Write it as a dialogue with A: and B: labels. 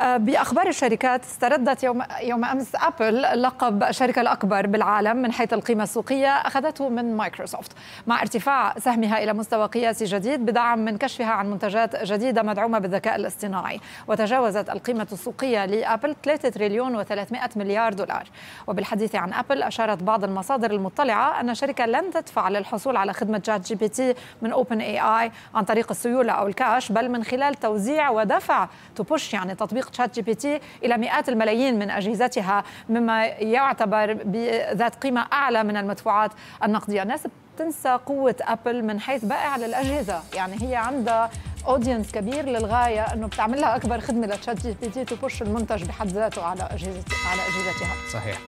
A: آه، باخبار الشركات استردت يوم يوم امس ابل لقب الشركه الاكبر بالعالم من حيث القيمه السوقيه اخذته من مايكروسوفت مع ارتفاع سهمها الى مستوى قياسي جديد بدعم من كشفها عن منتجات جديده مدعومه بالذكاء الاصطناعي وتجاوزت القيمه السوقيه لابل 3 تريليون و300 مليار دولار وبالحديث عن ابل اشارت بعض المصادر المطلعه ان الشركه لن تدفع للحصول على خدمه جات جي بي تي من اوبن اي اي عن طريق السيوله او الكاش بل من خلال توزيع ودفع تو بوش يعني تطبيق تطبيق تشات جي بي تي إلى مئات الملايين من أجهزتها مما يعتبر ذات قيمة أعلى من المدفوعات النقدية الناس تنسى قوة أبل من حيث بائع للأجهزة يعني هي عندها اودينس كبير للغايه انه بتعمل لها اكبر خدمه لتشات جي بي تي تبوش المنتج بحد ذاته على اجهزه على اجهزتها
B: صحيح